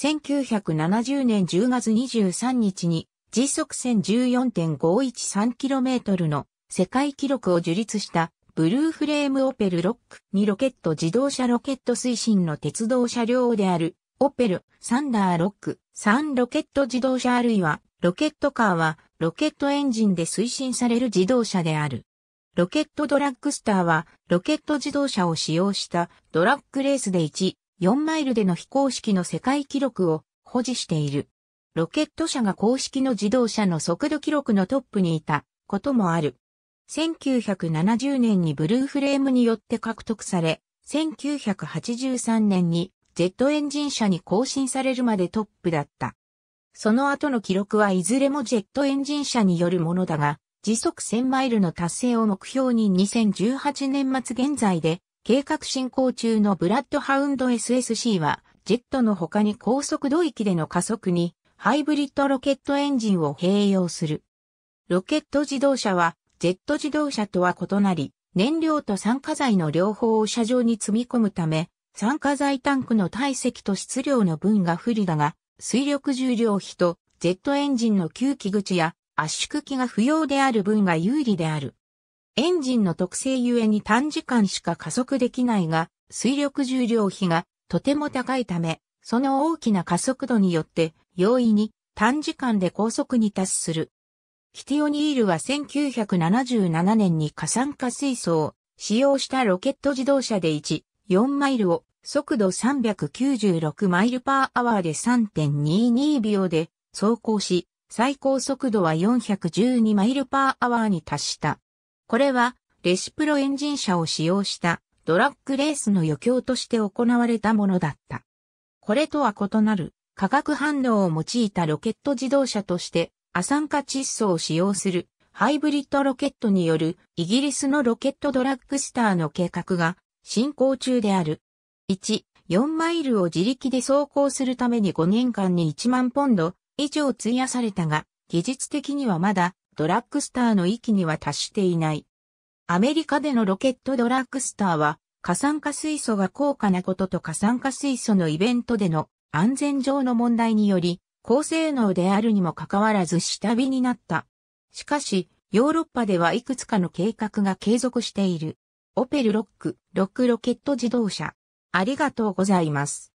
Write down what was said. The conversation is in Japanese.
1970年10月23日に時速1 1 4 5 1 3 k m の世界記録を樹立したブルーフレームオペルロックにロケット自動車ロケット推進の鉄道車両であるオペルサンダーロック3ロケット自動車あるいはロケットカーはロケットエンジンで推進される自動車である。ロケットドラッグスターはロケット自動車を使用したドラッグレースで1 4マイルでの非公式の世界記録を保持している。ロケット車が公式の自動車の速度記録のトップにいたこともある。1970年にブルーフレームによって獲得され、1983年にジェットエンジン車に更新されるまでトップだった。その後の記録はいずれもジェットエンジン車によるものだが、時速1000マイルの達成を目標に2018年末現在で計画進行中のブラッドハウンド SSC は、ジェットの他に高速度域での加速に、ハイブリッドロケットエンジンを併用する。ロケット自動車は、ジェット自動車とは異なり、燃料と酸化剤の両方を車上に積み込むため、酸化剤タンクの体積と質量の分が不利だが、水力重量比とジェットエンジンの吸気口や圧縮機が不要である分が有利である。エンジンの特性ゆえに短時間しか加速できないが、水力重量比がとても高いため、その大きな加速度によって容易に短時間で高速に達する。キティオニールは1977年に過酸化水素を使用したロケット自動車で1、4マイルを速度396マイルパーアワーで3.22秒で走行し、最高速度は412マイルパーアワーに達した。これは、レシプロエンジン車を使用したドラッグレースの余興として行われたものだった。これとは異なる化学反応を用いたロケット自動車として亜酸化窒素を使用するハイブリッドロケットによるイギリスのロケットドラッグスターの計画が進行中である。1、4マイルを自力で走行するために5年間に1万ポンド以上費やされたが、技術的にはまだドラッグスターの域には達していない。アメリカでのロケットドラッグスターは、過酸化水素が高価なことと過酸化水素のイベントでの安全上の問題により、高性能であるにもかかわらず下火になった。しかし、ヨーロッパではいくつかの計画が継続している。オペルロック、ロックロケット自動車。ありがとうございます。